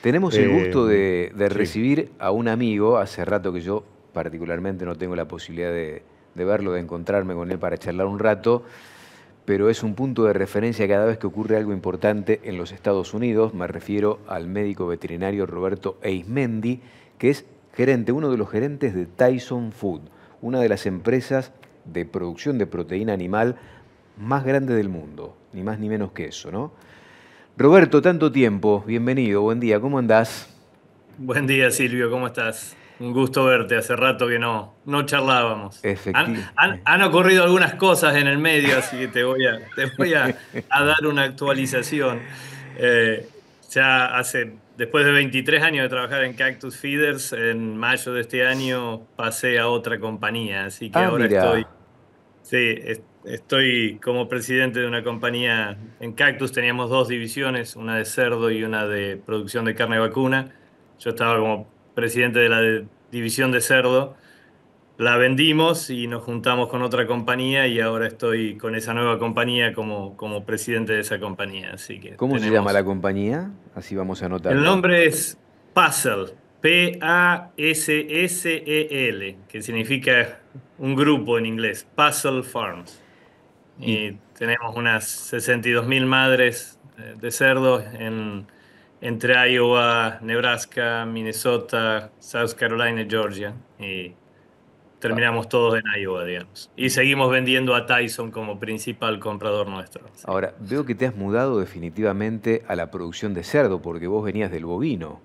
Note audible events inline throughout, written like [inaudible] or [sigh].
Tenemos el gusto em, de, recibir a un amigo, hace rato que yo particularmente no tengo la posibilidad de, de verlo, de encontrarme con él para charlar un rato, pero es un punto de referencia cada vez que ocurre algo importante en los Estados Unidos. Me refiero al médico veterinario Roberto Eismendi, que es gerente, uno de los gerentes de Tyson Food, una de las empresas de producción de proteína animal más grande del mundo, ni más ni menos que eso, ¿no? Roberto, tanto tiempo, bienvenido, buen día, ¿cómo andás? Buen día Silvio, ¿cómo estás? Un gusto verte, hace rato que no, no charlábamos. Han, han, ocurrido algunas cosas en el medio, así que te voy a, voy a, dar una actualización. Eh, ya hace, después de 23 años de trabajar en Cactus Feeders, en mayo de este año pasé a otra compañía, así que ah, ahora estoy Sí, estoy como presidente de una compañía en Cactus, teníamos dos divisiones, una de cerdo y una de producción de carne vacuna. Yo estaba como presidente de la división de cerdo. La vendimos y nos juntamos con otra compañía y ahora estoy con esa nueva compañía como, como presidente de esa compañía. ¿Cómo se llama la compañía? Así vamos a anotar. El nombre es Puzzle, P-A-S-S-E-L, que significa un grupo en inglés, Puzzle Farms. Y tenemos unas 62.000 madres eh, de cerdos en, entre Iowa, Nebraska, Minnesota, South Carolina, y Georgia. Y terminamos todos en Iowa, digamos. Y seguimos vendiendo a Tyson como principal comprador nuestro. Ahora, veo que te has mudado definitivamente a la producción de cerdo, porque vos venías del bovino.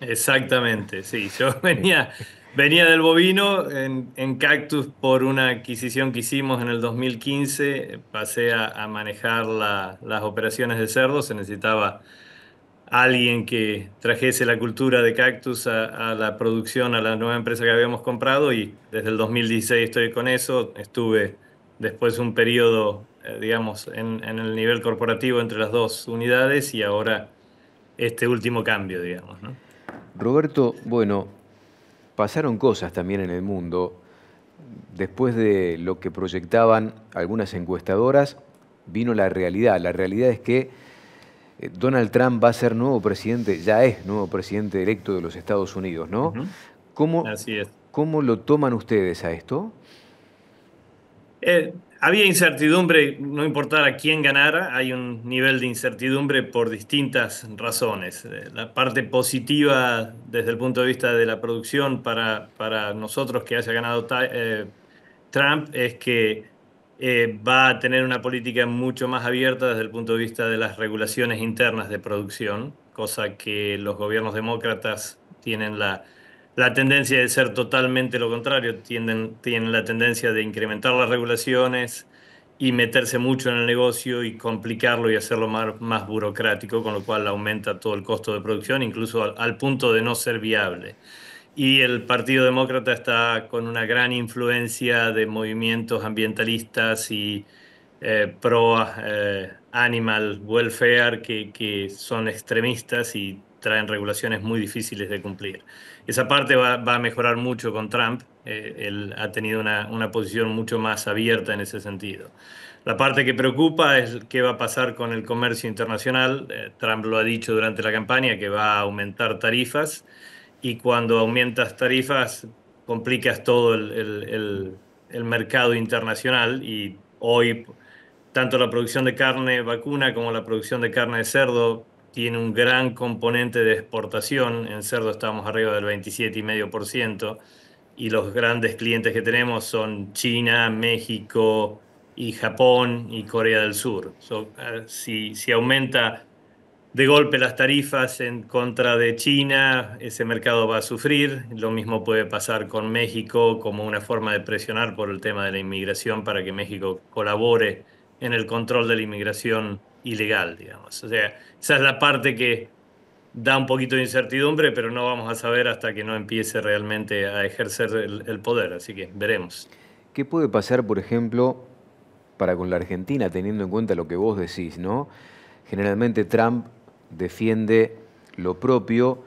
Exactamente, sí. Yo [laughs] venía... Venía del bovino en, Cactus por una adquisición que hicimos en el 2015. Pasé a, manejar las operaciones de cerdo. Se necesitaba alguien que trajese la cultura de Cactus a, la producción, a la nueva empresa que habíamos comprado. Y desde el 2016 estoy con eso. Estuve después un periodo, eh, digamos, en, el nivel corporativo entre las dos unidades y ahora este último cambio, digamos. Roberto, bueno, pasaron cosas también en el mundo. Después de lo que proyectaban algunas encuestadoras, vino la realidad. La realidad es que eh, Donald Trump va a ser nuevo presidente, ya es nuevo presidente electo de los Estados Unidos, ¿no? ¿Cómo, ¿Cómo lo toman ustedes a esto? Eh, había incertidumbre, no importara quién ganara, hay un nivel de incertidumbre por distintas razones. Eh, la parte positiva desde el punto de vista de la producción para, nosotros que haya ganado eh, Trump es que eh, va a tener una política mucho más abierta desde el punto de vista de las regulaciones internas de producción, cosa que los gobiernos demócratas tienen la la tendencia de ser totalmente lo contrario, tienen, la tendencia de incrementar las regulaciones y meterse mucho en el negocio y complicarlo y hacerlo más, más burocrático, con lo cual aumenta todo el costo de producción, incluso al, punto de no ser viable. Y el Partido Demócrata está con una gran influencia de movimientos ambientalistas y eh, pro eh, animal welfare que, que son extremistas y traen regulaciones muy difíciles de cumplir. Esa parte va, a mejorar mucho con Trump. Eh, él ha tenido una, una, posición mucho más abierta en ese sentido. La parte que preocupa es qué va a pasar con el comercio internacional. Eh, Trump lo ha dicho durante la campaña que va a aumentar tarifas y cuando aumentas tarifas complicas todo el, el, el mercado internacional y hoy tanto la producción de carne vacuna como la producción de carne de cerdo tiene un gran componente de exportación, en cerdo estamos arriba del 27,5%, y los grandes clientes que tenemos son China, México y Japón y Corea del Sur. si, si aumenta de golpe las tarifas en contra de China, ese mercado va a sufrir. Lo mismo puede pasar con México como una forma de presionar por el tema de la inmigración para que México colabore en el control de la inmigración ilegal, digamos. O sea, esa es la parte que da un poquito de incertidumbre, pero no vamos a saber hasta que no empiece realmente a ejercer el, poder, así que veremos. ¿Qué puede pasar, por ejemplo, para con la Argentina, teniendo en cuenta lo que vos decís, ¿no? Generalmente Trump defiende lo propio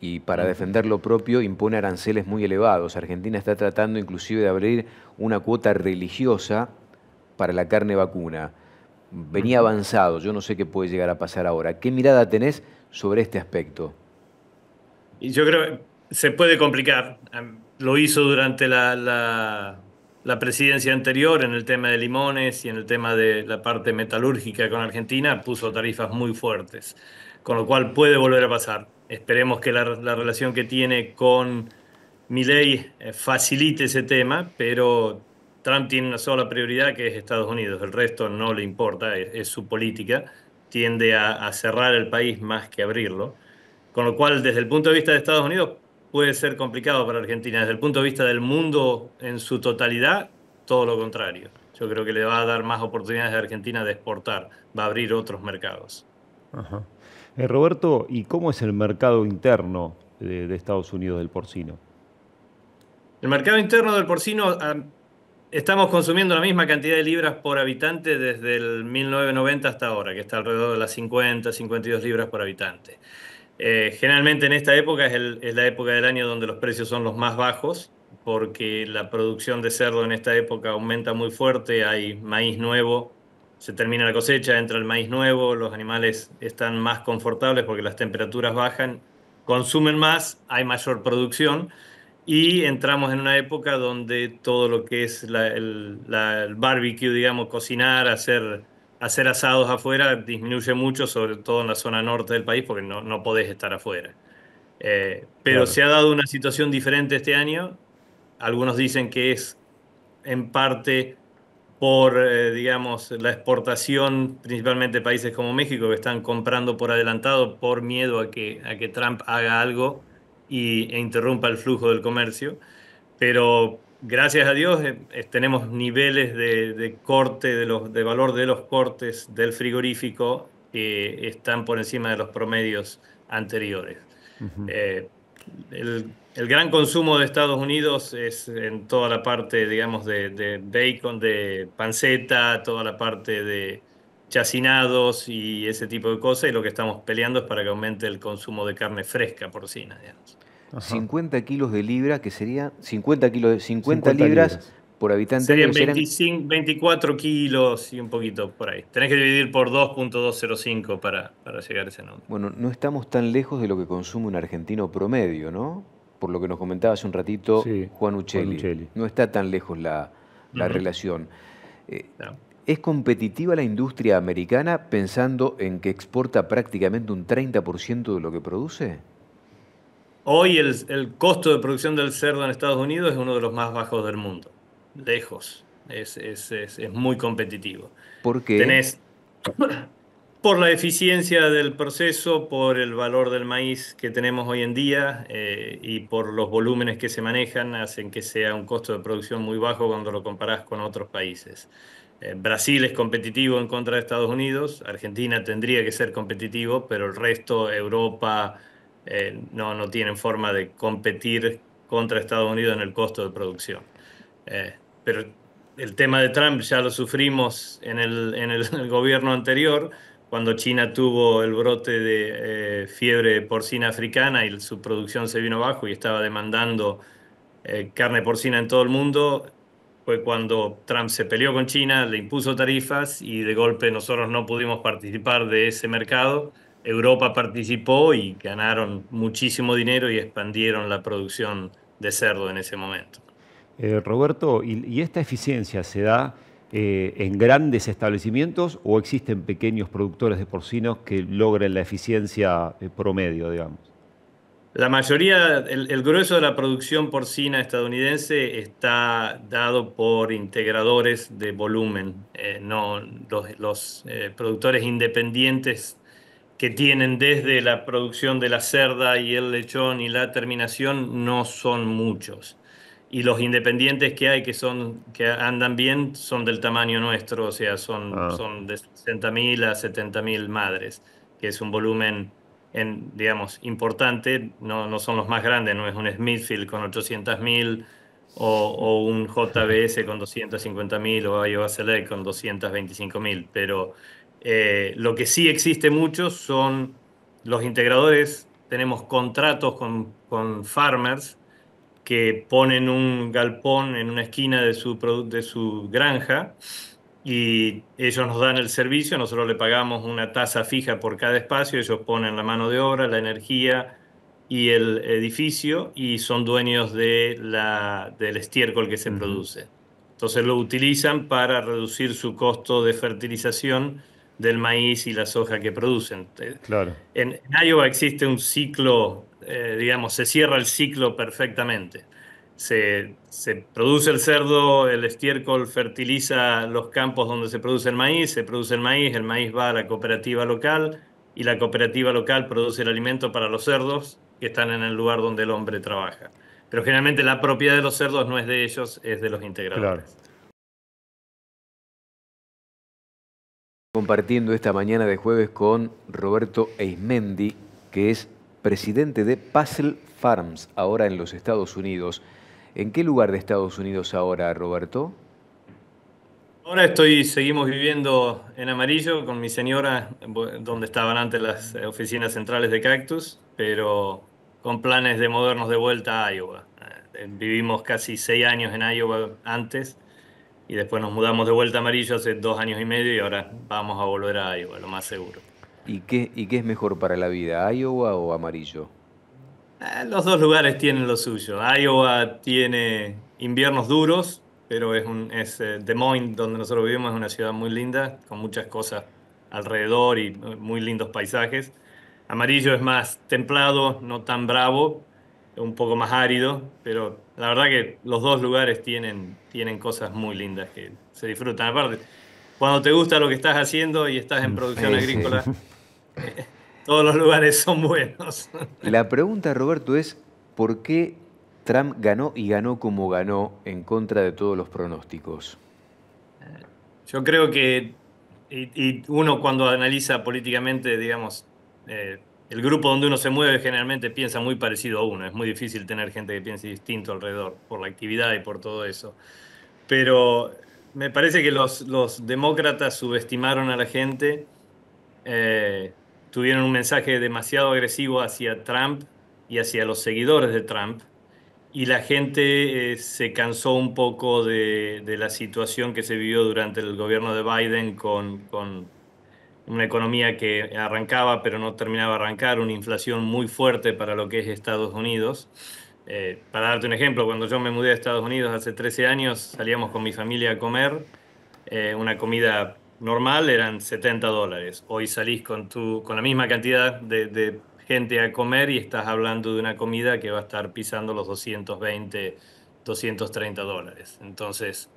y para defender lo propio impone aranceles muy elevados. Argentina está tratando inclusive de abrir una cuota religiosa para la carne vacuna venía avanzado, yo no sé qué puede llegar a pasar ahora. ¿Qué mirada tenés sobre este aspecto? Yo creo que se puede complicar. Em, lo hizo durante la, presidencia anterior en el tema de limones y en el tema de la parte metalúrgica con Argentina, puso tarifas muy fuertes, con lo cual puede volver a pasar. Esperemos que la, la relación que tiene con mi ley eh, facilite ese tema, pero Trump tiene una sola prioridad que es Estados Unidos, el resto no le importa, es, su política, tiende a, cerrar el país más que abrirlo, con lo cual desde el punto de vista de Estados Unidos puede ser complicado para Argentina, desde el punto de vista del mundo en su totalidad, todo lo contrario. Yo creo que le va a dar más oportunidades a Argentina de exportar, va a abrir otros mercados. Eh, Roberto, ¿y cómo es el mercado interno de Estados Unidos del porcino? El mercado interno del porcino ah, estamos consumiendo la misma cantidad de libras por habitante desde el 1990 hasta ahora, que está alrededor de las 50, 52 libras por habitante. Eh, generalmente en esta época es, la época del año donde los precios son los más bajos, porque la producción de cerdo en esta época aumenta muy fuerte, hay maíz nuevo, se termina la cosecha, entra el maíz nuevo, los animales están más confortables porque las temperaturas bajan, consumen más, hay mayor producción y entramos en una época donde todo lo que es el, barbecue, digamos, cocinar, hacer, hacer asados afuera, disminuye mucho, sobre todo en la zona norte del país, porque no, podés estar afuera. Eh, pero se ha dado una situación diferente este año. Algunos dicen que es en parte por, eh, digamos, la exportación, principalmente países como México, que están comprando por adelantado por miedo a que, a que Trump haga algo y, e interrumpa el flujo del comercio, pero gracias a Dios eh, tenemos niveles de, corte, de, los, valor de los cortes del frigorífico que están por encima de los promedios anteriores. Eh, el, gran consumo de Estados Unidos es en toda la parte, digamos, de bacon, de panceta, toda la parte de, chacinados y ese tipo de cosas, y lo que estamos peleando es para que aumente el consumo de carne fresca porcina. 50 kilos de libra, que sería 50 kilos 50, libras, por habitante. Serían, 24 kilos y un poquito por ahí. Tenés que dividir por 2.205 para, para llegar a ese número. Bueno, no estamos tan lejos de lo que consume un argentino promedio, ¿no? Por lo que nos comentaba hace un ratito Juan, Uccelli. No está tan lejos la, relación. ¿Es competitiva la industria americana pensando en que exporta prácticamente un 30% de lo que produce? Hoy el, costo de producción del cerdo en Estados Unidos es uno de los más bajos del mundo, lejos. Es, muy competitivo. ¿Por qué? [coughs] por la eficiencia del proceso, por el valor del maíz que tenemos hoy en día eh, y por los volúmenes que se manejan, hacen que sea un costo de producción muy bajo cuando lo comparás con otros países. Eh, Brasil es competitivo en contra de Estados Unidos, Argentina tendría que ser competitivo, pero el resto, Europa, eh, no, no tienen forma de competir contra Estados Unidos en el costo de producción. Eh, pero el tema de Trump ya lo sufrimos en el, [laughs] gobierno anterior, cuando China tuvo el brote de fiebre porcina africana y su producción se vino abajo y estaba demandando carne porcina en todo el mundo, fue cuando Trump se peleó con China, le impuso tarifas y de golpe nosotros no pudimos participar de ese mercado. Europa participó y ganaron muchísimo dinero y expandieron la producción de cerdo en ese momento. Eh, Roberto, ¿y, esta eficiencia se da eh, en grandes establecimientos o existen pequeños productores de porcinos que logren la eficiencia eh, promedio, digamos? La mayoría, el, grueso de la producción porcina estadounidense está dado por integradores de volumen, eh, no los, eh, productores independientes que tienen desde la producción de la cerda y el lechón y la terminación no son muchos. Y los independientes que hay que son que andan bien son del tamaño nuestro, o sea, son, ah. son de 60.000 a 70.000 madres, que es un volumen digamos, importante, no, no, son los más grandes, no es un Smithfield con 800.000 o, o un JBS con 250.000 o Iowa Select con 225.000, pero eh, lo que sí existe mucho son los integradores, tenemos contratos con, con farmers que ponen un galpón en una esquina de su, de su granja y ellos nos dan el servicio, nosotros le pagamos una tasa fija por cada espacio, ellos ponen la mano de obra, la energía y el edificio y son dueños de del estiércol que se produce. Entonces lo utilizan para reducir su costo de fertilización del maíz y la soja que producen. Claro. En, Iowa existe un ciclo, eh, digamos, se cierra el ciclo perfectamente se, produce el cerdo, el estiércol fertiliza los campos donde se produce el maíz, se produce el maíz, el maíz va a la cooperativa local y la cooperativa local produce el alimento para los cerdos que están en el lugar donde el hombre trabaja. Pero generalmente la propiedad de los cerdos no es de ellos, es de los integradores. compartiendo esta mañana de jueves con Roberto Eismendi, que es presidente de Puzzle Farms, ahora en los Estados Unidos. ¿En qué lugar de Estados Unidos ahora, Roberto? Ahora estoy, seguimos viviendo en Amarillo con mi señora, donde estaban antes las oficinas centrales de Cactus, pero con planes de movernos de vuelta a Iowa. Eh, vivimos casi seis años en Iowa antes y después nos mudamos de vuelta a Amarillo hace dos años y medio y ahora vamos a volver a Iowa, lo más seguro. ¿Y qué, y qué es mejor para la vida, Iowa o Amarillo? Ah, los dos lugares tienen lo suyo. Iowa tiene inviernos duros, pero es, un, es eh, Des Moines, donde nosotros vivimos, es una ciudad muy linda, con muchas cosas alrededor y eh, muy lindos paisajes. Amarillo es más templado, no tan bravo, un poco más árido, pero la verdad que los dos lugares tienen, tienen cosas muy lindas que se disfrutan. Aparte, cuando te gusta lo que estás haciendo y estás en mm, producción agrícola, [laughs] Todos los lugares son buenos. La pregunta, Roberto, es ¿por qué Trump ganó y ganó como ganó en contra de todos los pronósticos? Yo creo que, y, uno cuando analiza políticamente, digamos, eh, el grupo donde uno se mueve generalmente piensa muy parecido a uno. Es muy difícil tener gente que piense distinto alrededor por la actividad y por todo eso. Pero me parece que los, demócratas subestimaron a la gente. Eh, tuvieron un mensaje demasiado agresivo hacia Trump y hacia los seguidores de Trump. Y la gente eh, se cansó un poco de, la situación que se vivió durante el gobierno de Biden con, una economía que arrancaba pero no terminaba de arrancar, una inflación muy fuerte para lo que es Estados Unidos. Eh, para darte un ejemplo, cuando yo me mudé a Estados Unidos hace 13 años, salíamos con mi familia a comer eh, una comida normal eran 70 dólares. Hoy salís con, con la misma cantidad de, gente a comer y estás hablando de una comida que va a estar pisando los 220, 230 dólares. Entonces,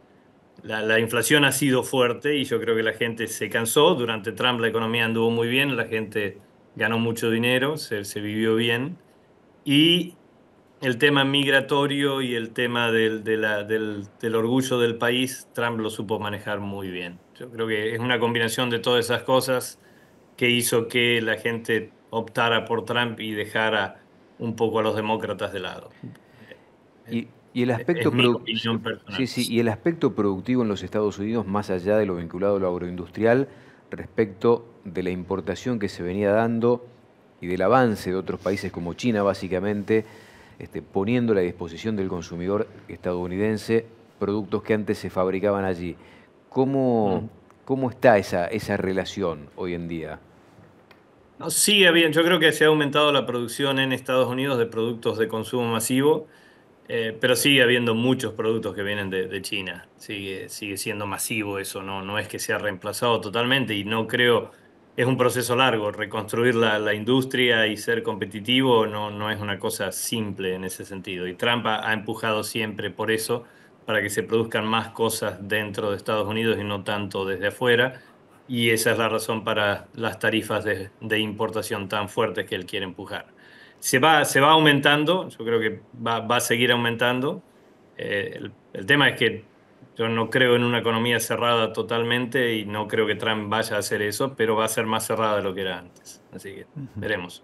la, inflación ha sido fuerte y yo creo que la gente se cansó. Durante Trump la economía anduvo muy bien, la gente ganó mucho dinero, se, vivió bien. Y el tema migratorio y el tema del, del orgullo del país, Trump lo supo manejar muy bien. Yo creo que es una combinación de todas esas cosas que hizo que la gente optara por Trump y dejara un poco a los demócratas de lado. Y, el aspecto sí, y el aspecto productivo en los Estados Unidos, más allá de lo vinculado a lo agroindustrial, respecto de la importación que se venía dando y del avance de otros países como China, básicamente, este, poniendo a la disposición del consumidor estadounidense productos que antes se fabricaban allí. ¿Cómo, está esa, relación hoy en día? bien, yo creo que se ha aumentado la producción en Estados Unidos de productos de consumo masivo, eh, pero sigue habiendo muchos productos que vienen de, China, sigue, siendo masivo eso, no, no es que sea reemplazado totalmente y no creo, es un proceso largo, reconstruir la, industria y ser competitivo no, no es una cosa simple en ese sentido y Trump ha empujado siempre por eso para que se produzcan más cosas dentro de Estados Unidos y no tanto desde afuera. Y esa es la razón para las tarifas de, importación tan fuertes que él quiere empujar. Se va, se va aumentando, yo creo que va, va a seguir aumentando. Eh, el, tema es que yo no creo en una economía cerrada totalmente y no creo que Trump vaya a hacer eso, pero va a ser más cerrada de lo que era antes. Así que veremos.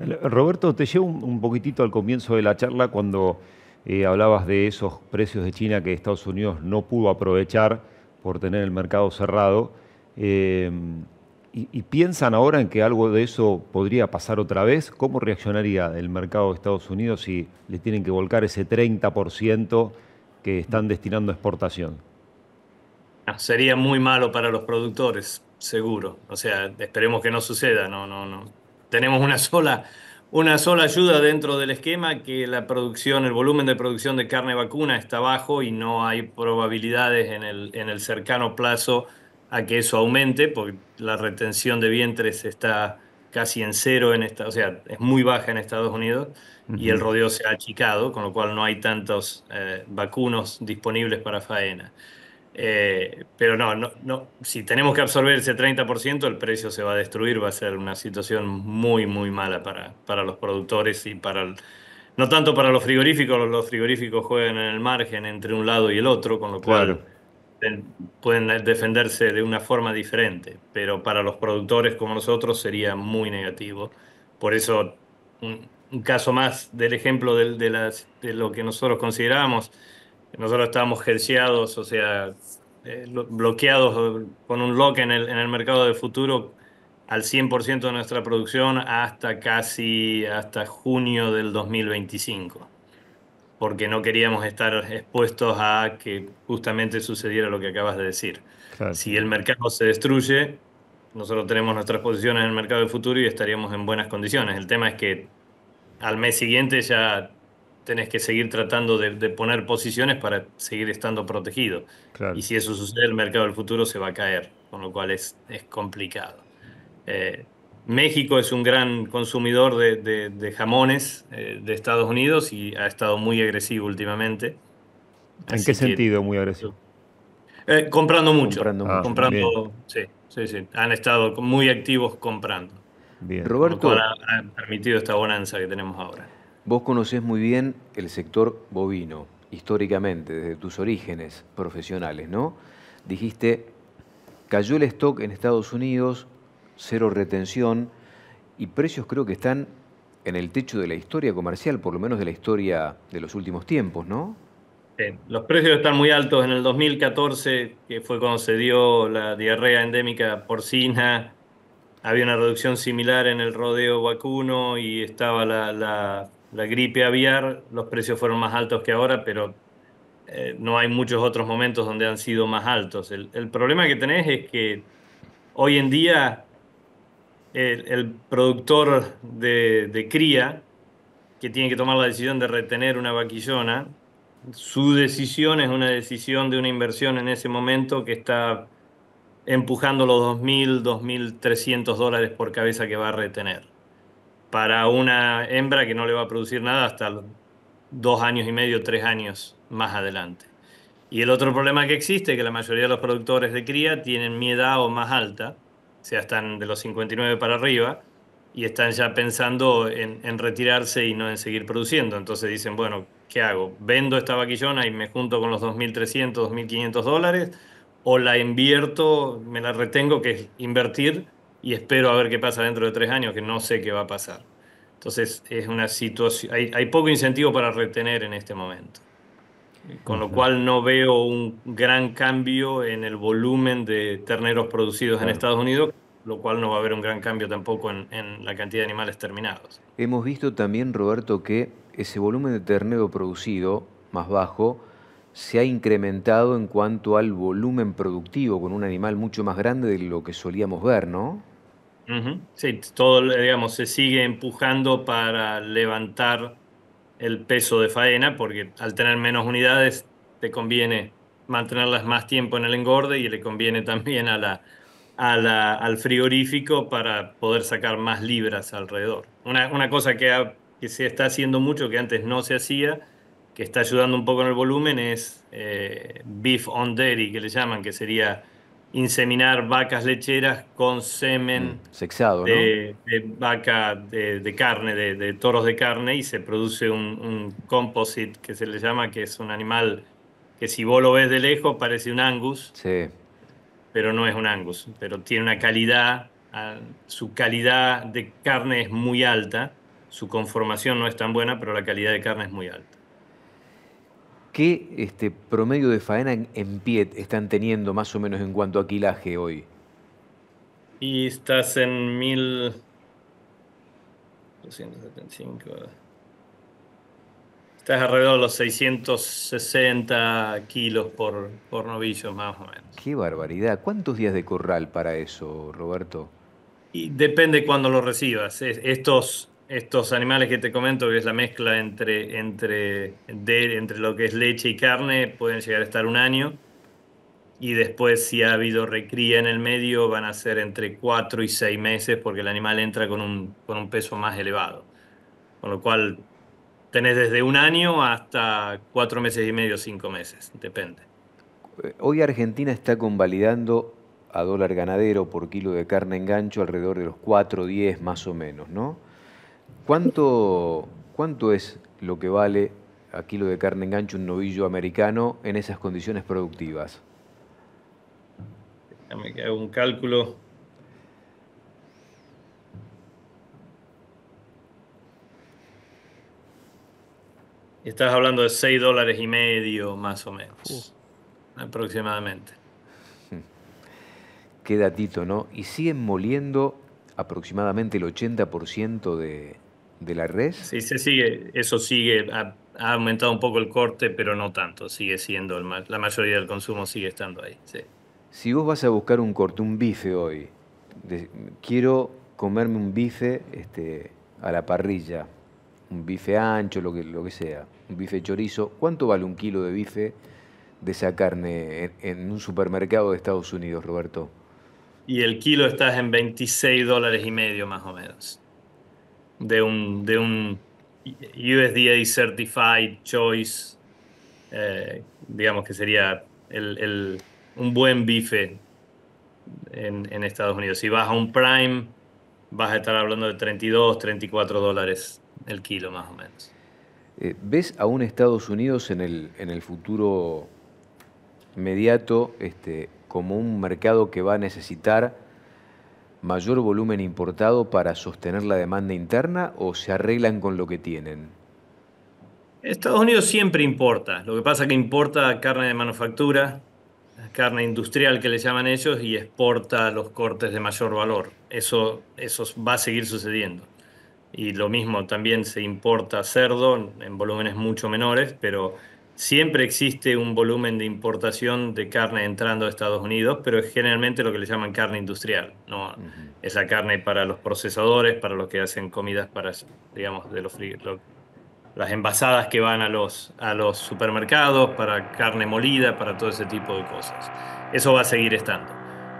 Roberto, te llevo un poquitito al comienzo de la charla cuando hablabas de esos precios de China que Estados Unidos no pudo aprovechar por tener el mercado cerrado. Eh, y, piensan ahora en que algo de eso podría pasar otra vez? ¿Cómo reaccionaría el mercado de Estados Unidos si le tienen que volcar ese 30% que están destinando a exportación? Ah, sería muy malo para los productores, seguro. O sea, esperemos que no suceda. No, no, no. Tenemos una sola una sola ayuda dentro del esquema que la producción, el volumen de producción de carne vacuna está bajo y no hay probabilidades en el, en el cercano plazo a que eso aumente, porque la retención de vientres está casi en cero en esta, o sea, es muy baja en Estados Unidos y el rodeo se ha achicado, con lo cual no hay tantos eh, vacunos disponibles para faena. Eh, pero no, no, no, si tenemos que absorber ese 30%, el precio se va a destruir, va a ser una situación muy, muy mala para, para los productores y para, no tanto para los frigoríficos, los frigoríficos juegan en el margen entre un lado y el otro, con lo cual pueden defenderse de una forma diferente, pero para los productores como nosotros sería muy negativo. Por eso, un, caso más del ejemplo de, de lo que nosotros consideramos nosotros estábamos hedgeados, o sea, eh, bloqueados con un lock en el, mercado de futuro al 100% de nuestra producción hasta casi hasta junio del 2025, porque no queríamos estar expuestos a que justamente sucediera lo que acabas de decir. Si el mercado se destruye, nosotros tenemos nuestras posiciones en el mercado de futuro y estaríamos en buenas condiciones. El tema es que al mes siguiente ya tenés que seguir tratando de, poner posiciones para seguir estando protegido. Y si eso sucede, el mercado del futuro se va a caer, con lo cual es, complicado. Eh, México es un gran consumidor de, jamones eh, de Estados Unidos y ha estado muy agresivo últimamente. ¿En qué sentido muy agresivo? Eh, comprando mucho. Comprando, ah, sí, sí, sí. Han estado muy activos comprando. Bien. Roberto. ha permitido esta bonanza que tenemos ahora. Vos conocés muy bien el sector bovino, históricamente, desde tus orígenes profesionales, ¿no? Dijiste, cayó el stock en Estados Unidos, cero retención, y precios creo que están en el techo de la historia comercial, por lo menos de la historia de los últimos tiempos, ¿no? Sí, los precios están muy altos. En el 2014, que fue cuando se dio la diarrea endémica porcina, había una reducción similar en el rodeo vacuno y estaba la, la la gripe aviar, los precios fueron más altos que ahora, pero eh, no hay muchos otros momentos donde han sido más altos. El, problema que tenés es que hoy en día el, productor de, de, cría, que tiene que tomar la decisión de retener una vaquillona, su decisión es una decisión de una inversión en ese momento que está empujando los 2.000, 2.300 dólares por cabeza que va a retener para una hembra que no le va a producir nada hasta dos años y medio, tres años más adelante. Y el otro problema que existe es que la mayoría de los productores de cría tienen mi edad o más alta, o sea, están de los 59 para arriba y están ya pensando en, en retirarse y no en seguir produciendo. Entonces dicen, bueno, ¿qué hago? ¿Vendo esta vaquillona y me junto con los 2.300, 2.500 dólares? ¿O la invierto, me la retengo, que es invertir? y espero a ver qué pasa dentro de tres años, que no sé qué va a pasar. Entonces es una situación, hay, poco incentivo para retener en este momento. Con lo cual no veo un gran cambio en el volumen de terneros producidos en Estados Unidos, lo cual no va a haber un gran cambio tampoco en, la cantidad de animales terminados. Hemos visto también, Roberto, que ese volumen de ternero producido, más bajo, se ha incrementado en cuanto al volumen productivo, con un animal mucho más grande de lo que solíamos ver, ¿no? Sí, todo, digamos, se sigue empujando para levantar el peso de faena, porque al tener menos unidades te conviene mantenerlas más tiempo en el engorde y le conviene también a la, al frigorífico para poder sacar más libras alrededor. Una, cosa que, se está haciendo mucho, que antes no se hacía, que está ayudando un poco en el volumen, es eh, beef on dairy, que le llaman, que sería inseminar vacas lecheras con semen mm, sexado, de, vaca de, carne, de, toros de carne, y se produce un, composite que se le llama, que es un animal que si vos lo ves de lejos parece un angus, pero no es un angus, pero tiene una calidad, ah, su calidad de carne es muy alta, su conformación no es tan buena, pero la calidad de carne es muy alta. ¿Qué este, promedio de faena en, pie están teniendo más o menos en cuanto a quilaje hoy? Y estás en 1275. Estás alrededor de los 660 kilos por, por novillo, más o menos. Qué barbaridad. ¿Cuántos días de corral para eso, Roberto? Y depende cuando lo recibas. Estos estos animales que te comento, que es la mezcla entre, entre, entre lo que es leche y carne, pueden llegar a estar un año. Y después, si ha habido recría en el medio, van a ser entre cuatro y seis meses, porque el animal entra con un, con un peso más elevado. Con lo cual, tenés desde un año hasta cuatro meses y medio, cinco meses, depende. Hoy Argentina está convalidando a dólar ganadero por kilo de carne en gancho alrededor de los diez más o menos, ¿no? ¿Cuánto, ¿Cuánto es lo que vale a kilo de carne en un novillo americano en esas condiciones productivas? Déjame que haga un cálculo. Estás hablando de 6 dólares y medio, más o menos, uh. aproximadamente. Qué datito, ¿no? Y siguen moliendo aproximadamente el 80% de, de la red. Sí, se sigue, eso sigue, ha, aumentado un poco el corte, pero no tanto, sigue siendo, el, la mayoría del consumo sigue estando ahí, Si vos vas a buscar un corte, un bife hoy, quiero comerme un bife este, a la parrilla, un bife ancho, lo que, lo que sea, un bife chorizo, ¿cuánto vale un kilo de bife de esa carne en un supermercado de Estados Unidos, Roberto? y el kilo estás en 26 dólares y medio más o menos. De un, de un USDA Certified Choice, eh, digamos que sería el, un buen bife en, Estados Unidos. Si vas a un Prime, vas a estar hablando de 32, 34 dólares el kilo más o menos. Eh, ¿Ves a un Estados Unidos en el, en el futuro inmediato este, como un mercado que va a necesitar mayor volumen importado para sostener la demanda interna o se arreglan con lo que tienen? Estados Unidos siempre importa, lo que pasa es que importa carne de manufactura, carne industrial que le llaman ellos, y exporta los cortes de mayor valor. Eso, eso va a seguir sucediendo. Y lo mismo también se importa cerdo en volúmenes mucho menores, pero Siempre existe un volumen de importación de carne entrando a Estados Unidos, pero es generalmente lo que le llaman carne industrial. ¿no? Es la carne para los procesadores, para los que hacen comidas para, digamos, de las envasadas que van a los, a los supermercados, para carne molida, para todo ese tipo de cosas. Eso va a seguir estando.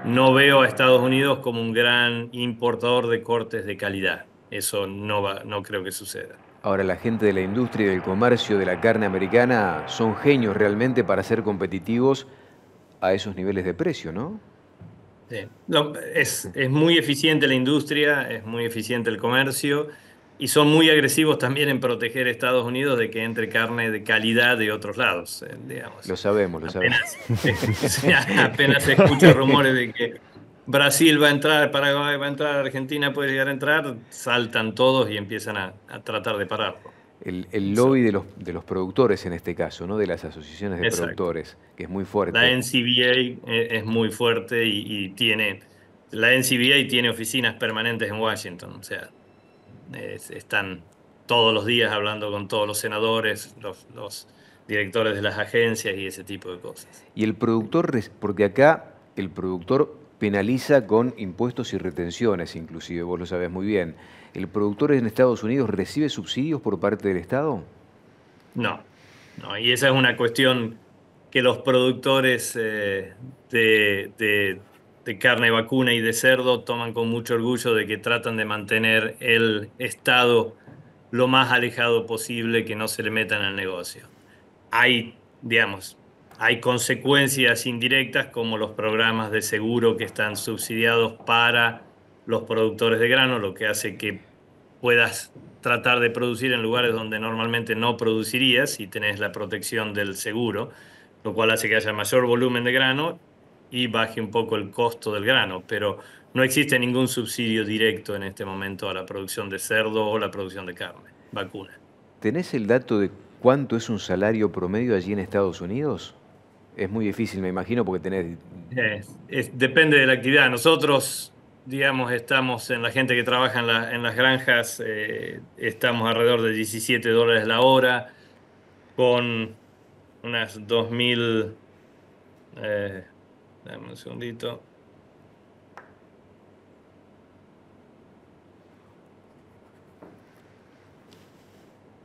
No veo a Estados Unidos como un gran importador de cortes de calidad. Eso no, va, no creo que suceda. Ahora la gente de la industria y del comercio de la carne americana son genios realmente para ser competitivos a esos niveles de precio, ¿no? Sí. es, muy eficiente la industria, es muy eficiente el comercio y son muy agresivos también en proteger a Estados Unidos de que entre carne de calidad de otros lados, eh, Lo sabemos, lo sabemos. apenas [laughs] se escucho rumores de que Brasil va a entrar, Paraguay va a entrar, Argentina puede llegar a entrar, saltan todos y empiezan a, tratar de pararlo. El, lobby de los, productores en este caso, ¿no? de las asociaciones de productores, que es muy fuerte. La NCBA eh, es muy fuerte y, tiene, la NCBA tiene oficinas permanentes en Washington, o sea, están todos los días hablando con todos los senadores, los directores de las agencias y ese tipo de cosas. Y el productor, porque acá el productor penaliza con impuestos y retenciones, inclusive, vos lo sabés muy bien. ¿El productor en Estados Unidos recibe subsidios por parte del Estado? No, no y esa es una cuestión que los productores eh, de, de, carne vacuna y de cerdo toman con mucho orgullo de que tratan de mantener el Estado lo más alejado posible, que no se le metan al negocio. Hay, digamos, hay consecuencias indirectas como los programas de seguro que están subsidiados para los productores de grano, lo que hace que puedas tratar de producir en lugares donde normalmente no producirías y tenés la protección del seguro, lo cual hace que haya mayor volumen de grano y baje un poco el costo del grano, pero no existe ningún subsidio directo en este momento a la producción de cerdo o la producción de carne, vacuna. ¿Tenés el dato de cuánto es un salario promedio allí en Estados Unidos? es muy difícil, me imagino, porque tenés... depende de la actividad. Nosotros, digamos, estamos en la gente que trabaja en, las granjas, eh, estamos alrededor de 17 dólares la hora, con unas 2.000... Eh, dame un segundito.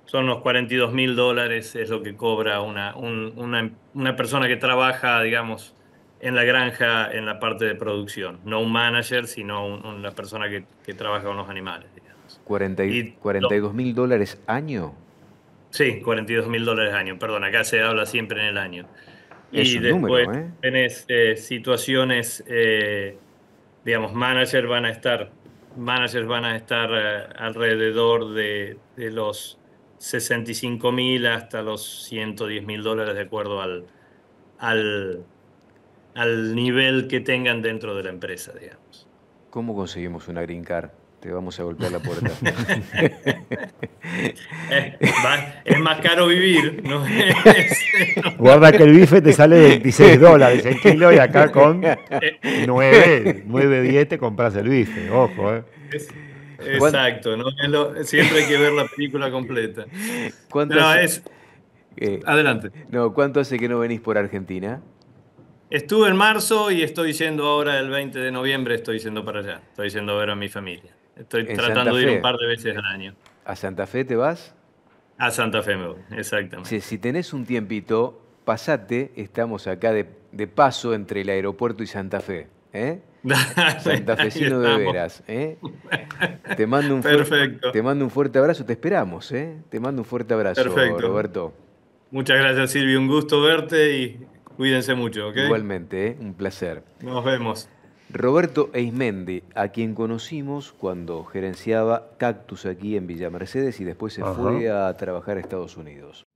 Son unos 42 mil dólares, es lo que cobra una, empresa una persona que trabaja, digamos, en la granja, en la parte de producción. No un manager, sino una persona que, trabaja con los animales. Digamos. 40, y, 42 mil dólares año. Sí, 42 mil dólares año, perdón, acá se habla siempre en el año. y después ¿eh? número, eh, situaciones, eh, digamos, managers van a estar, managers van a estar alrededor de, de los 65 mil hasta los 110 mil dólares de acuerdo al, al, al, nivel que tengan dentro de la empresa, digamos. ¿Cómo conseguimos una green card? Te vamos a golpear la puerta. [laughs] es, más caro vivir. ¿no? [laughs] Guarda que el bife te sale 26 dólares el kilo y acá con 9, 9, 10 te compras el bife. Ojo, ¿eh? Exacto, siempre hay que ver la película completa. Eh, adelante. No, ¿cuánto hace que no venís por Argentina? Estuve en marzo y estoy yendo ahora el 20 de noviembre, estoy yendo para allá, estoy yendo a ver a mi familia. Estoy tratando de ir un par de veces al año. ¿A Santa Fe te vas? A Santa Fe me voy, exactamente. Si, tenés un tiempito, pasate, estamos acá de paso entre el aeropuerto y Santa Fe. ¿eh? [laughs] Santafesino de veras. ¿eh? Te, mando un fuerte abrazo, te esperamos. ¿eh? Te mando un fuerte abrazo, Roberto. Muchas gracias, Silvio. Un gusto verte y cuídense mucho. Igualmente, ¿eh? un placer. Nos vemos. Roberto Eismendi, a quien conocimos cuando gerenciaba Cactus aquí en Villa Mercedes y después se fue a trabajar a Estados Unidos.